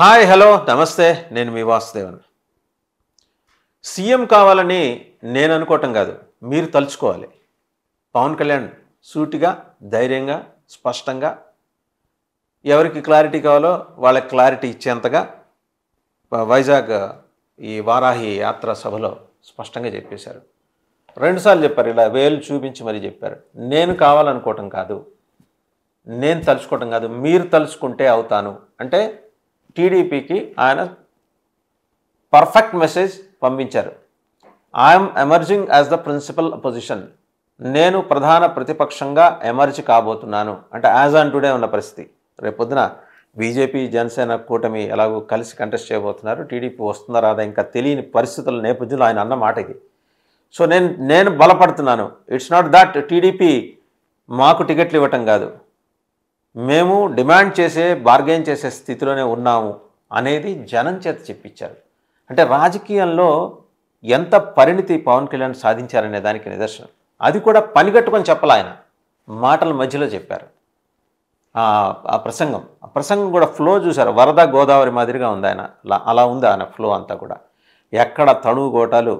hi hello నమస్తే నేను మీ Vasudevan CM కావాలని నేను అనుకోవటం కాదు మీరు తలుచుకోవాలి పవన్ కళ్యాణ్ సూటిగా ధైర్యంగా స్పష్టంగా ఎవరికి క్లారిటీ కావాలో వాళ్ళకి క్లారిటీ ఇచ్చేంతగా వైజాగ్ ఈ వారాహి యాత్ర సభలో స్పష్టంగా చెప్పేశారు రెండుసార్లు చెప్పారు ఇలా వేలు చూపించి మరీ చెప్పారు నేను కావాలనుకోవటం కాదు నేను తలుచుకోవటం కాదు మీరు తలుచుకుంటే అవుతాను అంటే టీడీపీకి ఆయన పర్ఫెక్ట్ మెసేజ్ పంపించారు I'm emerging as the principal opposition నేను ప్రధాన ప్రతిపక్షంగా ఎమర్జ్ కాబోతున్నాను అంటే యాజ్ ఆన్ టుడే ఉన్న పరిస్థితి రేపొద్దున బీజేపీ జనసేన కూటమి ఎలాగో కలిసి కంటెస్ట్ చేయబోతున్నారు టీడీపీ వస్తుందా రాదా ఇంకా తెలియని పరిస్థితుల నేపథ్యంలో ఆయన అన్న మాట సో నేను నేను బలపడుతున్నాను ఇట్స్ నాట్ దట్ టీడీపీ మాకు టికెట్లు ఇవ్వటం కాదు మేము డిమాండ్ చేసే బార్గెన్ చేసే స్థితిలోనే ఉన్నాము అనేది జనం చేత చెప్పించారు అంటే రాజకీయంలో ఎంత పరిణితి పవన్ కళ్యాణ్ సాధించారనే దానికి నిదర్శనం అది కూడా పనిగట్టుకొని చెప్పాల ఆయన మాటల మధ్యలో చెప్పారు ఆ ప్రసంగం ఆ ప్రసంగం కూడా ఫ్లో చూశారు వరద గోదావరి మాదిరిగా ఉంది ఆయన అలా ఉంది ఆయన ఫ్లో అంతా కూడా ఎక్కడ తణువు కోటాలు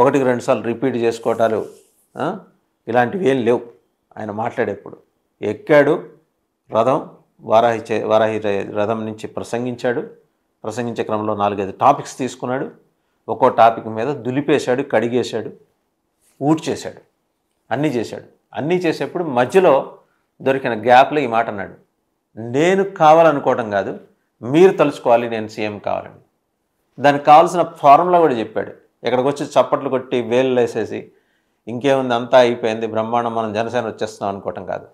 ఒకటికి రెండుసార్లు రిపీట్ చేసుకోవటాలు ఇలాంటివి ఏం లేవు ఆయన మాట్లాడేప్పుడు ఎక్కాడు రథం వారాహి చే వారాహి రథం నుంచి ప్రసంగించాడు ప్రసంగించే క్రమంలో నాలుగైదు టాపిక్స్ తీసుకున్నాడు ఒక్కో టాపిక్ మీద దులిపేశాడు కడిగేశాడు ఊడ్చేశాడు అన్నీ చేశాడు అన్నీ చేసేప్పుడు మధ్యలో దొరికిన గ్యాప్లో ఈ మాట అన్నాడు నేను కావాలనుకోవడం కాదు మీరు తలుచుకోవాలి నేను సీఎం కావాలని దానికి కావాల్సిన ఫార్ములా కూడా చెప్పాడు ఇక్కడికి వచ్చి చప్పట్లు కొట్టి వేలు వేసేసి ఇంకేముంది అంతా అయిపోయింది బ్రహ్మాండం మనం జనసేన వచ్చేస్తున్నాం అనుకోవటం కాదు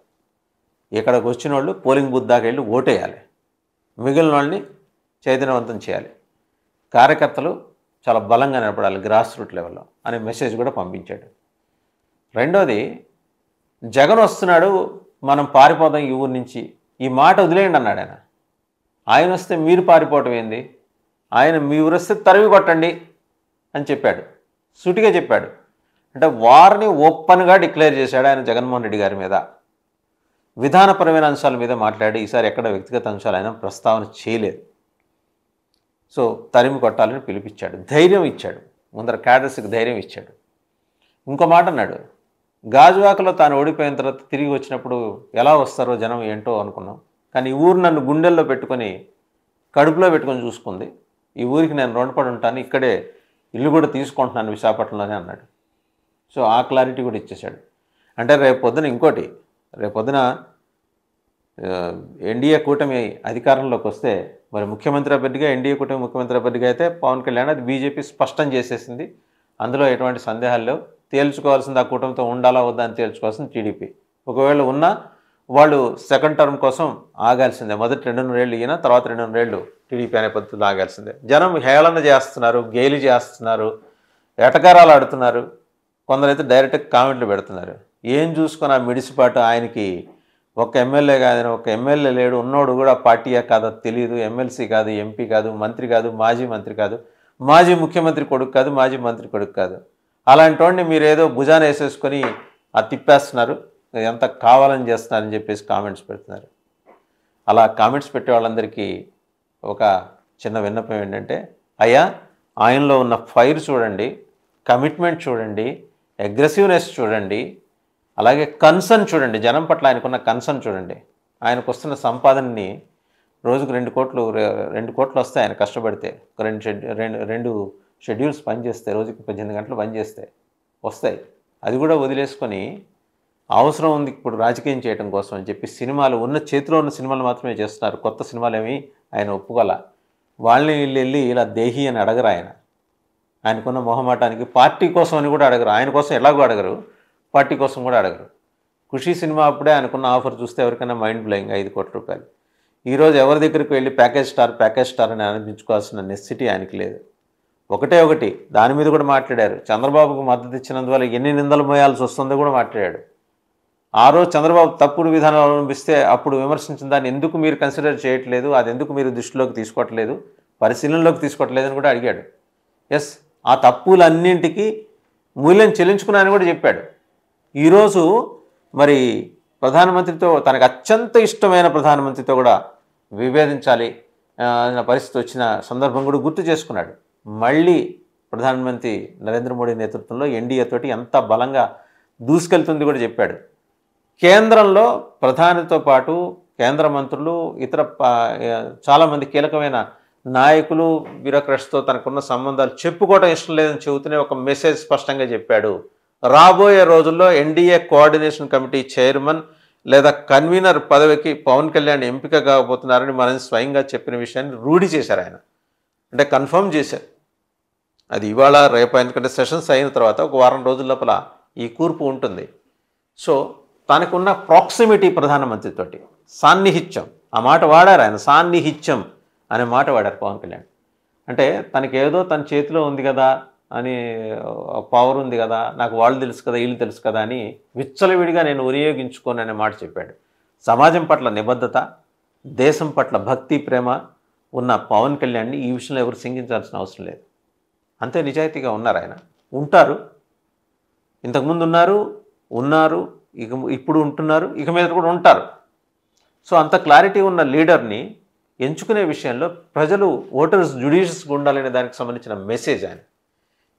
ఇక్కడికి వచ్చిన వాళ్ళు పోలింగ్ బూత్ దాకా వెళ్ళి ఓటేయాలి మిగిలిన వాళ్ళని చైతన్యవంతం చేయాలి కార్యకర్తలు చాలా బలంగా నిలబడాలి గ్రాస్ రూట్ లెవెల్లో అనే మెసేజ్ కూడా పంపించాడు రెండోది జగన్ వస్తున్నాడు మనం పారిపోదాం ఈ ఊరి నుంచి ఈ మాట వదిలేయండి అన్నాడు ఆయన ఆయన వస్తే మీరు పారిపోవటం ఏంది ఆయన మీ ఊరు వస్తే తరివి కొట్టండి అని చెప్పాడు సుటిగా చెప్పాడు అంటే వారిని ఓపెన్గా డిక్లేర్ చేశాడు ఆయన జగన్మోహన్ రెడ్డి గారి మీద విధానపరమైన అంశాల మీద మాట్లాడి ఈసారి ఎక్కడ వ్యక్తిగత అంశాలు ఆయన ప్రస్తావన చేయలేదు సో తరిమి కొట్టాలని పిలిపించాడు ధైర్యం ఇచ్చాడు ముందర క్యాడర్స్కి ధైర్యం ఇచ్చాడు ఇంకో మాట అన్నాడు గాజువాకలో తాను ఓడిపోయిన తర్వాత తిరిగి వచ్చినప్పుడు ఎలా వస్తారో జనం ఏంటో అనుకున్నాం కానీ ఈ ఊరు నన్ను గుండెల్లో పెట్టుకొని కడుపులో పెట్టుకొని చూసుకుంది ఈ ఊరికి నేను రుణపడి ఉంటాను ఇక్కడే ఇల్లు కూడా తీసుకుంటున్నాను విశాఖపట్నంలోనే అన్నాడు సో ఆ క్లారిటీ కూడా ఇచ్చేశాడు అంటే రేపు పొద్దున ఇంకోటి రేపొద్దున ఎన్డీఏ కూటమి అధికారంలోకి వస్తే మరి ముఖ్యమంత్రి అభ్యర్థిగా ఎన్డీఏ కూటమి ముఖ్యమంత్రి అభ్యర్థిగా అయితే పవన్ కళ్యాణ్ అది బీజేపీ స్పష్టం చేసేసింది అందులో ఎటువంటి సందేహాలు లేవు తేల్చుకోవాల్సింది ఆ కూటమితో ఉండాలా వద్దా అని తేల్చుకోవాల్సింది టీడీపీ ఒకవేళ ఉన్నా వాళ్ళు సెకండ్ టర్మ్ కోసం ఆగాల్సిందే మొదటి రెండున్నరేళ్ళు ఈయన తర్వాత రెండున్నరేళ్ళు టీడీపీ అనే పద్ధతిలో ఆగాల్సిందే జనం హేళన చేస్తున్నారు గేలి చేస్తున్నారు ఎటకారాలు ఆడుతున్నారు కొందరైతే డైరెక్ట్గా కామెంట్లు పెడుతున్నారు ఏం చూసుకుని ఆ మిడిసిపాటు ఆయనకి ఒక ఎమ్మెల్యే కాదని ఒక ఎమ్మెల్యే లేడు ఉన్నోడు కూడా పార్టీయా కాదో తెలియదు ఎమ్మెల్సీ కాదు ఎంపీ కాదు మంత్రి కాదు మాజీ మంత్రి కాదు మాజీ ముఖ్యమంత్రి కొడుకు కాదు మాజీ మంత్రి కొడుకు కాదు అలాంటి వాడిని మీరు ఏదో భుజాన వేసేసుకొని ఆ తిప్పేస్తున్నారు ఎంత కావాలని చేస్తున్నారని చెప్పేసి కామెంట్స్ పెడుతున్నారు అలా కామెంట్స్ పెట్టే వాళ్ళందరికీ ఒక చిన్న విన్నపం ఏంటంటే అయ్యా ఆయనలో ఉన్న ఫైర్ చూడండి కమిట్మెంట్ చూడండి అగ్రెసివ్నెస్ చూడండి అలాగే కన్సర్న్ చూడండి జనం పట్ల ఆయనకున్న కన్సర్న్ చూడండి ఆయనకు వస్తున్న సంపాదనని రోజుకు రెండు కోట్లు రెండు కోట్లు వస్తాయి ఆయన కష్టపడితే రెండు రెండు రెండు షెడ్యూల్స్ పనిచేస్తాయి రోజుకి పద్దెనిమిది గంటలు పనిచేస్తాయి వస్తాయి అది కూడా వదిలేసుకొని అవసరం ఉంది ఇప్పుడు రాజకీయం చేయడం కోసం అని చెప్పి సినిమాలు ఉన్న చేతిలో ఉన్న సినిమాలు మాత్రమే చేస్తున్నారు కొత్త సినిమాలు ఏమి ఆయన ఒప్పుకోల వాళ్ళని వెళ్ళి వెళ్ళి ఇలా దేహి అని అడగరు ఆయన ఆయనకున్న మొహమాటానికి పార్టీ కోసం అని కూడా అడగరు ఆయన కోసం ఎలాగో అడగరు పార్టీ కోసం కూడా అడగరు ఖుషి సినిమా అప్పుడే అనుకున్న ఆఫర్ చూస్తే ఎవరికైనా మైండ్ బ్లోయింగ్ ఐదు కోట్ల రూపాయలు ఈరోజు ఎవరి దగ్గరికి వెళ్ళి ప్యాకేజ్ స్టార్ ప్యాకేజ్ స్టార్ అని అనిపించుకోవాల్సిన నెస్సిటీ ఆయనకి లేదు ఒకటే ఒకటి దాని మీద కూడా మాట్లాడారు చంద్రబాబుకు మద్దతు ఇచ్చినందువల్ల ఎన్ని నిందలు మోయాల్సి వస్తుందో కూడా మాట్లాడాడు ఆ రోజు చంద్రబాబు తప్పుడు విధానం అవలంబిస్తే అప్పుడు విమర్శించిన దాన్ని ఎందుకు మీరు కన్సిడర్ చేయట్లేదు అది ఎందుకు మీరు దృష్టిలోకి తీసుకోవట్లేదు పరిశీలనలోకి తీసుకోవట్లేదని కూడా అడిగాడు ఎస్ ఆ తప్పులన్నింటికి మూల్యం చెల్లించుకున్నానని కూడా చెప్పాడు ఈరోజు మరి ప్రధానమంత్రితో తనకు అత్యంత ఇష్టమైన ప్రధానమంత్రితో కూడా విభేదించాలి పరిస్థితి వచ్చిన సందర్భం కూడా గుర్తు చేసుకున్నాడు మళ్ళీ ప్రధానమంత్రి నరేంద్ర మోడీ నేతృత్వంలో ఎన్డీఏతోటి ఎంత బలంగా దూసుకెళ్తుంది కూడా చెప్పాడు కేంద్రంలో ప్రధానితో పాటు కేంద్ర మంత్రులు ఇతర చాలామంది కీలకమైన నాయకులు బ్యూరోక్రట్స్తో తనకున్న సంబంధాలు చెప్పుకోవడం ఇష్టం లేదని చెబుతూనే ఒక మెసేజ్ స్పష్టంగా చెప్పాడు రాబోయే రోజుల్లో ఎన్డీఏ కోఆర్డినేషన్ కమిటీ చైర్మన్ లేదా కన్వీనర్ పదవికి పవన్ కళ్యాణ్ ఎంపిక కాకపోతున్నారని మనం స్వయంగా చెప్పిన విషయాన్ని రూఢి చేశారు ఆయన అంటే కన్ఫర్మ్ చేశారు అది ఇవాళ రేపు ఎందుకంటే సెషన్స్ అయిన తర్వాత ఒక వారం రోజుల లోపల ఈ కూర్పు ఉంటుంది సో తనకున్న ప్రాక్సిమిటీ ప్రధానమంత్రితోటి సాన్నిహిత్యం ఆ మాట వాడారు ఆయన సాన్నిహిత్యం అనే మాట వాడారు పవన్ కళ్యాణ్ అంటే తనకేదో తన చేతిలో ఉంది కదా అని పవర్ ఉంది కదా నాకు వాళ్ళు తెలుసు కదా వీళ్ళు తెలుసు కదా అని విచ్చలవిడిగా నేను వినియోగించుకోను అనే మాట చెప్పాడు సమాజం పట్ల నిబద్ధత దేశం పట్ల భక్తి ప్రేమ ఉన్న పవన్ కళ్యాణ్ని ఈ విషయంలో ఎవరు సింగించాల్సిన అవసరం లేదు అంతే నిజాయితీగా ఉన్నారు ఆయన ఉంటారు ఇంతకుముందు ఉన్నారు ఉన్నారు ఇక ఇప్పుడు ఉంటున్నారు ఇక మీద కూడా ఉంటారు సో అంత క్లారిటీ ఉన్న లీడర్ని ఎంచుకునే విషయంలో ప్రజలు ఓటర్స్ జుడిషియస్గా ఉండాలనే దానికి సంబంధించిన మెసేజ్ ఆయన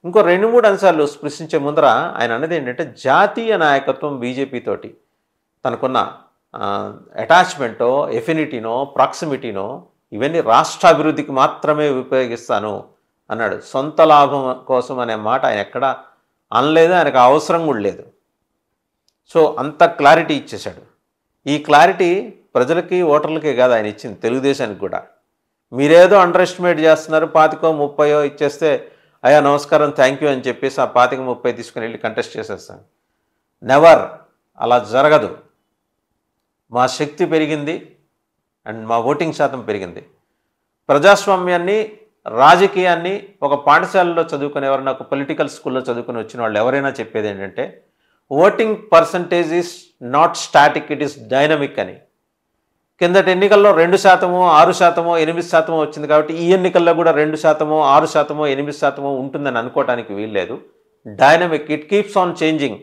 ఇంకో రెండు మూడు అంశాలు స్పృశించే ముందర ఆయన అన్నది ఏంటంటే జాతీయ నాయకత్వం బీజేపీతోటి తనకున్న అటాచ్మెంటో ఎఫినిటీనో ప్రాక్సిమిటీనో ఇవన్నీ రాష్ట్రాభివృద్ధికి మాత్రమే ఉపయోగిస్తాను అన్నాడు సొంత లాభం కోసం అనే మాట ఆయన ఎక్కడ అనలేదు ఆయనకు అవసరం కూడా లేదు సో అంత క్లారిటీ ఇచ్చేశాడు ఈ క్లారిటీ ప్రజలకి ఓటర్లకే కాదు ఆయన ఇచ్చింది తెలుగుదేశానికి కూడా మీరేదో అండర్ ఎస్టిమేట్ చేస్తున్నారు పాతికో ముప్పయో ఇచ్చేస్తే అయ్యా నమస్కారం థ్యాంక్ యూ అని చెప్పేసి ఆ పాతిక ముప్పై తీసుకుని వెళ్ళి కంటెస్ట్ చేసేస్తాను నెవర్ అలా జరగదు మా శక్తి పెరిగింది అండ్ మా ఓటింగ్ శాతం పెరిగింది ప్రజాస్వామ్యాన్ని రాజకీయాన్ని ఒక పాఠశాలలో చదువుకునేవారు నాకు పొలిటికల్ స్కూల్లో చదువుకుని వచ్చిన వాళ్ళు ఎవరైనా చెప్పేది ఏంటంటే voting percentage is not static it is dynamic అని కిందటి ఎన్నికల్లో రెండు శాతము ఆరు శాతము ఎనిమిది శాతము వచ్చింది కాబట్టి ఈ ఎన్నికల్లో కూడా రెండు శాతము ఆరు శాతము ఎనిమిది శాతము ఉంటుందని అనుకోవటానికి వీల్లేదు dynamic it keeps on changing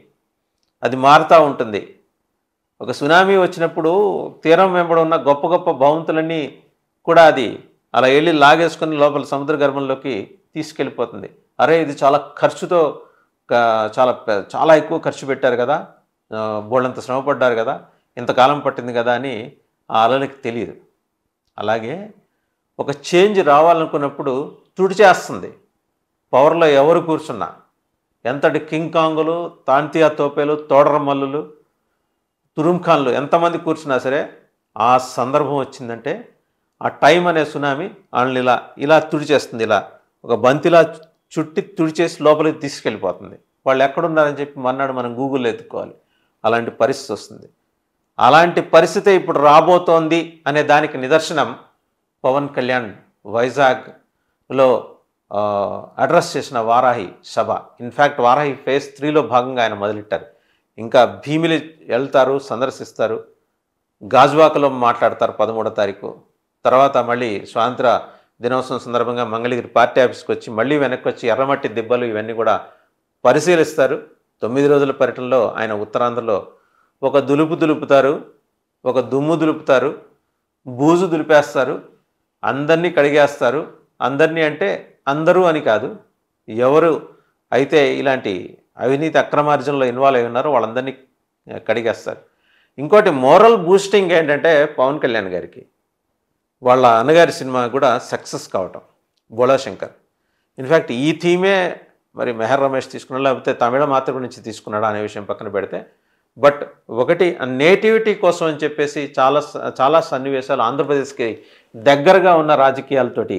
అది మారుతూ ఉంటుంది ఒక సునామీ వచ్చినప్పుడు తీరం వెంబడి ఉన్న గొప్ప గొప్ప భవంతులన్నీ కూడా అది అలా వెళ్ళి లాగేసుకుని లోపల సముద్ర గర్భంలోకి తీసుకెళ్ళిపోతుంది అరే ఇది చాలా ఖర్చుతో చాలా చాలా ఎక్కువ ఖర్చు పెట్టారు కదా బోళ్ళంత శ్రమపడ్డారు కదా ఇంతకాలం పట్టింది కదా అని ఆ తెలియదు అలాగే ఒక చేంజ్ రావాలనుకున్నప్పుడు తుడిచేస్తుంది పవర్లో ఎవరు కూర్చున్నా ఎంతటి కింగ్ కాంగులు తాంతియా తోపేలు తోడరమల్లులు తురుంఖాన్లు ఎంతమంది కూర్చున్నా సరే ఆ సందర్భం వచ్చిందంటే ఆ టైం అనే సునామీ వాళ్ళని ఇలా ఇలా తుడిచేస్తుంది ఇలా ఒక బంతిలా చుట్టి తుడిచేసి లోపలికి తీసుకెళ్ళిపోతుంది వాళ్ళు ఎక్కడున్నారని చెప్పి మన్నాడు మనం గూగుల్లో ఎత్తుకోవాలి అలాంటి పరిస్థితి వస్తుంది అలాంటి పరిస్థితి ఇప్పుడు రాబోతోంది అనే దానికి నిదర్శనం పవన్ కళ్యాణ్ వైజాగ్లో అడ్రస్ చేసిన వారాహి సభ ఇన్ఫ్యాక్ట్ వారాహి ఫేజ్ త్రీలో భాగంగా ఆయన మొదలెట్టారు ఇంకా భీమిలి వెళ్తారు సందర్శిస్తారు గాజువాకలో మాట్లాడతారు పదమూడో తారీఖు తర్వాత మళ్ళీ స్వాతంత్ర దినోత్సవం సందర్భంగా మంగళగిరి పార్టీ ఆఫీస్కి వచ్చి మళ్ళీ వెనక్కి వచ్చి ఎర్రమట్టి దెబ్బలు ఇవన్నీ కూడా పరిశీలిస్తారు తొమ్మిది రోజుల పర్యటనలో ఆయన ఉత్తరాంధ్రలో ఒక దులుపు దులుపుతారు ఒక దుమ్ము దులుపుతారు బూజు దులిపేస్తారు అందరినీ కడిగేస్తారు అందరినీ అంటే అందరూ అని కాదు ఎవరు అయితే ఇలాంటి అవినీతి అక్రమార్జనలో ఇన్వాల్వ్ అయి ఉన్నారో వాళ్ళందరినీ కడిగేస్తారు ఇంకోటి మోరల్ బూస్టింగ్ ఏంటంటే పవన్ కళ్యాణ్ గారికి వాళ్ళ అన్నగారి సినిమా కూడా సక్సెస్ కావటం బోళాశంకర్ ఇన్ఫ్యాక్ట్ ఈ థీమే మరి మెహర్ రమేష్ తీసుకున్నాడు లేకపోతే తమిళ మాతృ నుంచి తీసుకున్నాడా అనే విషయం పక్కన పెడితే బట్ ఒకటి నేటివిటీ కోసం అని చెప్పేసి చాలా చాలా సన్నివేశాలు ఆంధ్రప్రదేశ్కి దగ్గరగా ఉన్న రాజకీయాలతోటి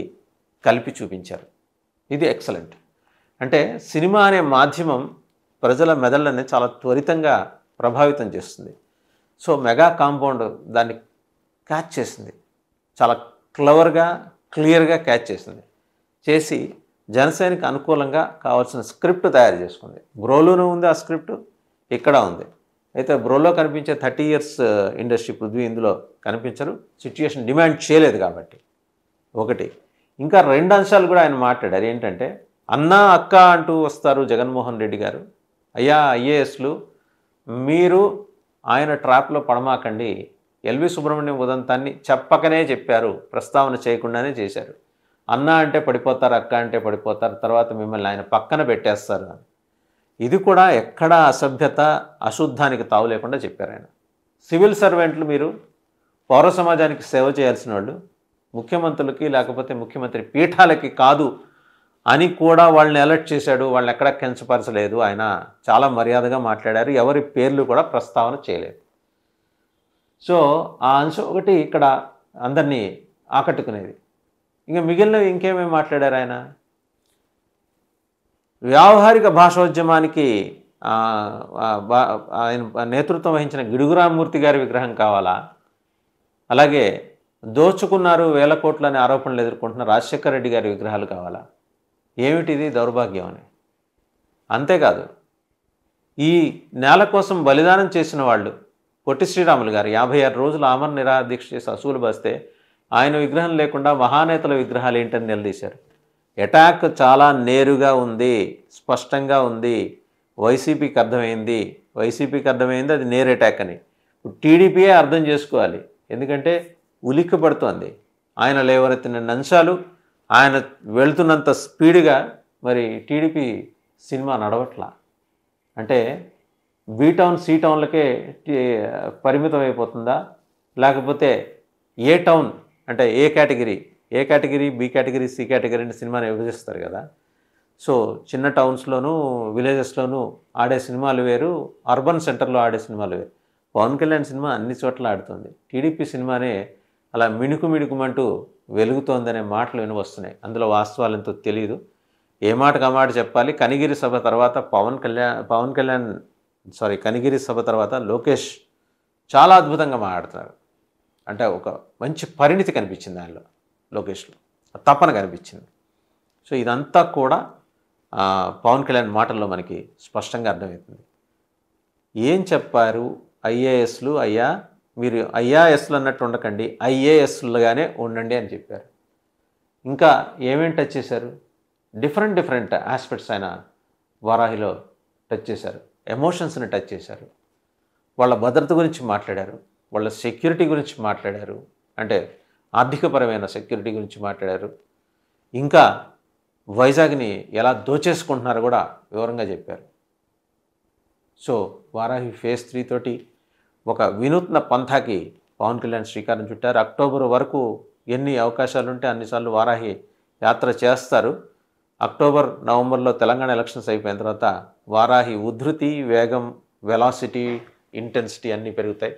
కలిపి చూపించారు ఇది ఎక్సలెంట్ అంటే సినిమా అనే మాధ్యమం ప్రజల మెదళ్ళని చాలా త్వరితంగా ప్రభావితం చేస్తుంది సో మెగా కాంపౌండ్ దాన్ని క్యాచ్ చేసింది చాలా క్లవర్గా క్లియర్గా క్యాచ్ చేసింది చేసి జనసేనకి అనుకూలంగా కావాల్సిన స్క్రిప్ట్ తయారు చేసుకుంది బ్రోలోనూ ఉంది ఆ స్క్రిప్ట్ ఇక్కడ ఉంది అయితే బ్రోలో కనిపించే థర్టీ ఇయర్స్ ఇండస్ట్రీ పృథ్వీ ఇందులో కనిపించరు సిచ్యుయేషన్ డిమాండ్ చేయలేదు కాబట్టి ఒకటి ఇంకా రెండు అంశాలు కూడా ఆయన మాట్లాడారు ఏంటంటే అన్నా అక్క అంటూ వస్తారు జగన్మోహన్ రెడ్డి గారు అయ్యా ఐఏఎస్లు మీరు ఆయన ట్రాప్లో పడమాకండి ఎల్వి సుబ్రహ్మణ్యం ఉదంతాన్ని చెప్పకనే చెప్పారు ప్రస్తావన చేయకుండానే చేశారు అన్న అంటే పడిపోతారు అక్క అంటే పడిపోతారు తర్వాత మిమ్మల్ని ఆయన పక్కన పెట్టేస్తారు అని ఇది కూడా ఎక్కడా అసభ్యత అశుద్ధానికి తావు లేకుండా చెప్పారు ఆయన సివిల్ సర్వెంట్లు మీరు పౌర సమాజానికి సేవ చేయాల్సిన వాళ్ళు ముఖ్యమంత్రులకి లేకపోతే ముఖ్యమంత్రి పీఠాలకి కాదు అని కూడా వాళ్ళని అలర్ట్ చేశాడు వాళ్ళని ఎక్కడ కించపరచలేదు ఆయన చాలా మర్యాదగా మాట్లాడారు ఎవరి పేర్లు కూడా ప్రస్తావన చేయలేదు సో ఆ అంశం ఒకటి ఇక్కడ అందరినీ ఆకట్టుకునేది ఇంకా మిగిలినవి ఇంకేమేమి మాట్లాడారు ఆయన వ్యావహారిక భాషోద్యమానికి ఆయన నేతృత్వం వహించిన గిడుగురామూర్తి గారి విగ్రహం కావాలా అలాగే దోచుకున్నారు వేల కోట్లు అనే ఆరోపణలు ఎదుర్కొంటున్న రాజశేఖర రెడ్డి గారి విగ్రహాలు కావాలా ఏమిటిది దౌర్భాగ్యం అని అంతేకాదు ఈ నేల కోసం బలిదానం చేసిన వాళ్ళు పొట్టి శ్రీరాములు గారు యాభై ఆరు రోజులు ఆమరణ నిరాదీక్ష చేసి అసూలు బస్తే ఆయన విగ్రహం లేకుండా మహానేతల విగ్రహాలు ఏంటని నిలదీశారు అటాక్ చాలా నేరుగా ఉంది స్పష్టంగా ఉంది వైసీపీకి అర్థమైంది వైసీపీకి అర్థమైంది అది నేర్ అటాక్ అని టీడీపీయే అర్థం చేసుకోవాలి ఎందుకంటే ఉలిక్కి పడుతోంది ఆయన లేవనెత్తిన నంశాలు ఆయన వెళ్తున్నంత స్పీడ్గా మరి టీడీపీ సినిమా నడవట్లా అంటే బీ టౌన్ సి టౌన్లకే పరిమితం అయిపోతుందా లేకపోతే ఏ టౌన్ అంటే A category A category B category C category అంటే సినిమాని విభజిస్తారు కదా సో చిన్న టౌన్స్లోనూ విలేజెస్లోనూ ఆడే సినిమాలు వేరు అర్బన్ సెంటర్లో ఆడే సినిమాలు వేరు పవన్ కళ్యాణ్ సినిమా అన్ని చోట్ల ఆడుతుంది టీడీపీ సినిమానే అలా మిణుకు మిణుకుమంటూ వెలుగుతోందనే మాటలు వినవస్తున్నాయి అందులో వాస్తవాలు ఎంతో తెలియదు ఏ మాటకు ఆ మాట చెప్పాలి కనిగిరి సభ తర్వాత పవన్ కళ్యాణ్ పవన్ కళ్యాణ్ సారీ కనిగిరి సభ తర్వాత లోకేష్ చాలా అద్భుతంగా మాట్లాడుతున్నారు అంటే ఒక మంచి పరిణితి కనిపించింది దానిలో లోకేష్లో తప్పన కనిపించింది సో ఇదంతా కూడా పవన్ కళ్యాణ్ మాటల్లో మనకి స్పష్టంగా అర్థమవుతుంది ఏం చెప్పారు ఐఏఎస్లు అయ్యా మీరు ఐఆఎస్లు అన్నట్టు ఉండకండి ఐఏఎస్లుగానే ఉండండి అని చెప్పారు ఇంకా ఏమేమి టచ్ చేశారు డిఫరెంట్ డిఫరెంట్ ఆస్పెక్ట్స్ ఆయన వారాహిలో టచ్ చేశారు ఎమోషన్స్ని టచ్ చేశారు వాళ్ళ భద్రత గురించి మాట్లాడారు వాళ్ళ సెక్యూరిటీ గురించి మాట్లాడారు అంటే ఆర్థికపరమైన సెక్యూరిటీ గురించి మాట్లాడారు ఇంకా వైజాగ్ని ఎలా దోచేసుకుంటున్నారో కూడా వివరంగా చెప్పారు సో వారాహి ఫేజ్ త్రీ తోటి ఒక వినూత్న పంథాకి పవన్ కళ్యాణ్ శ్రీకారం చుట్టారు అక్టోబర్ వరకు ఎన్ని అవకాశాలు ఉంటే అన్నిసార్లు వారాహి యాత్ర చేస్తారు అక్టోబర్ నవంబర్లో తెలంగాణ ఎలక్షన్స్ అయిపోయిన తర్వాత వారాహి ఉధృతి వేగం వెలాసిటీ ఇంటెన్సిటీ అన్నీ పెరుగుతాయి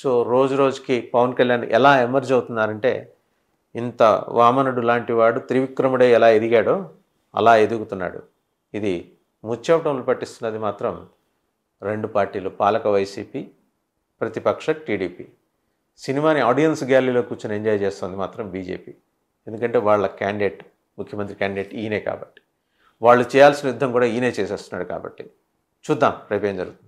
సో రోజు రోజుకి పవన్ కళ్యాణ్ ఎలా ఎమర్జ్ అవుతున్నారంటే ఇంత వామనుడు లాంటి వాడు త్రివిక్రముడే ఎలా ఎదిగాడో అలా ఎదుగుతున్నాడు ఇది ముచ్చవటంలో పట్టిస్తున్నది మాత్రం రెండు పార్టీలు పాలక వైసీపీ ప్రతిపక్ష టీడీపీ సినిమాని ఆడియన్స్ గ్యాలరీలో కూర్చొని ఎంజాయ్ చేస్తుంది మాత్రం బీజేపీ ఎందుకంటే వాళ్ళ క్యాండిడేట్ ముఖ్యమంత్రి క్యాండిడేట్ ఈయనే కాబట్టి వాళ్ళు చేయాల్సిన యుద్ధం కూడా ఈయనే చేసేస్తున్నాడు కాబట్టి చూద్దాం రేపేం జరుగుతుంది